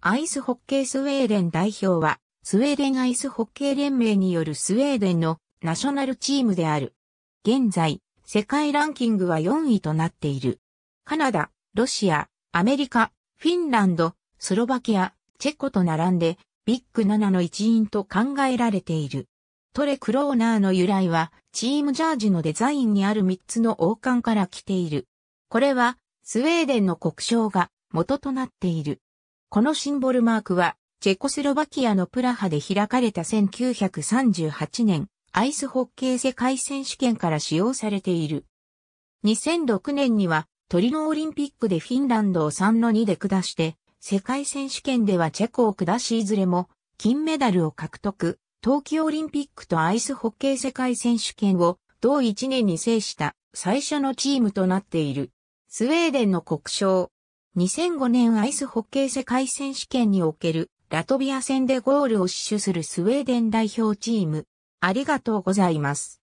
アイスホッケースウェーデン代表は、スウェーデンアイスホッケー連盟によるスウェーデンのナショナルチームである。現在、世界ランキングは4位となっている。カナダ、ロシア、アメリカ、フィンランド、スロバキア、チェコと並んで、ビッグ7の一員と考えられている。トレクローナーの由来は、チームジャージのデザインにある3つの王冠から来ている。これは、スウェーデンの国章が元となっている。このシンボルマークは、チェコスロバキアのプラハで開かれた1938年、アイスホッケー世界選手権から使用されている。2006年には、トリノオリンピックでフィンランドを3の2で下して、世界選手権ではチェコを下しいずれも、金メダルを獲得、冬季オリンピックとアイスホッケー世界選手権を同1年に制した最初のチームとなっている。スウェーデンの国章、2005年アイスホッケー世界選手権におけるラトビア戦でゴールを死守するスウェーデン代表チーム。ありがとうございます。